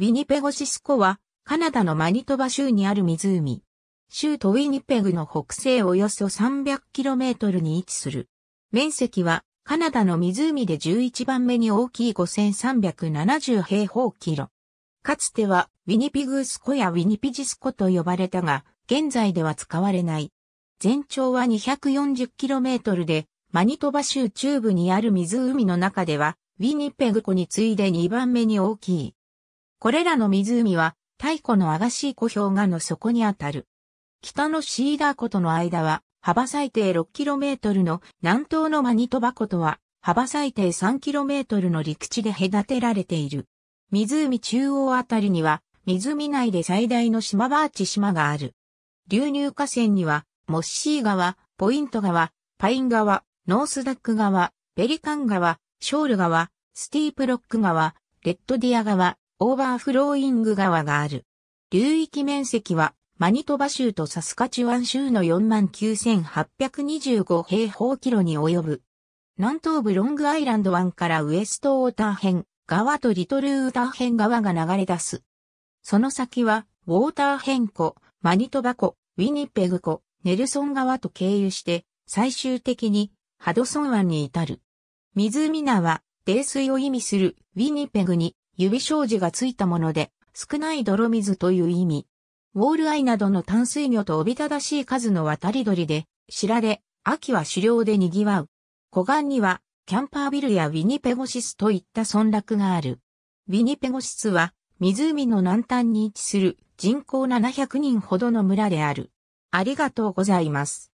ウィニペゴシスコは、カナダのマニトバ州にある湖。州とウィニペグの北西およそ 300km に位置する。面積は、カナダの湖で11番目に大きい5370平方キロ。かつては、ウィニピグスコやウィニピジスコと呼ばれたが、現在では使われない。全長は 240km で、マニトバ州中部にある湖の中では、ウィニペグ湖に次いで2番目に大きい。これらの湖は、太古のアガシー湖氷河の底にあたる。北のシーダー湖との間は、幅最低 6km の南東のマニトバ湖とは、幅最低 3km の陸地で隔てられている。湖中央あたりには、湖内で最大の島バーチ島がある。流入河川には、モッシー川、ポイント川、パイン川、ノースダック川、ペリカン川、ショール川、スティープロック川、レッドディア川、オーバーフローイング川がある。流域面積は、マニトバ州とサスカチュワン州の49,825平方キロに及ぶ。南東部ロングアイランド湾からウエストウォーター編川とリトルウォーター編川が流れ出す。その先は、ウォーター編湖、マニトバ湖、ウィニペグ湖、ネルソン川と経由して、最終的にハドソン湾に至る。湖名は、泥水を意味するウィニペグに指障子がついたもので、少ない泥水という意味。ウォールアイなどの淡水魚とおびただしい数の渡り鳥で、知られ、秋は狩猟で賑わう。湖岸には、キャンパービルやウィニペゴシスといった村落がある。ウィニペゴシスは、湖の南端に位置する人口700人ほどの村である。ありがとうございます。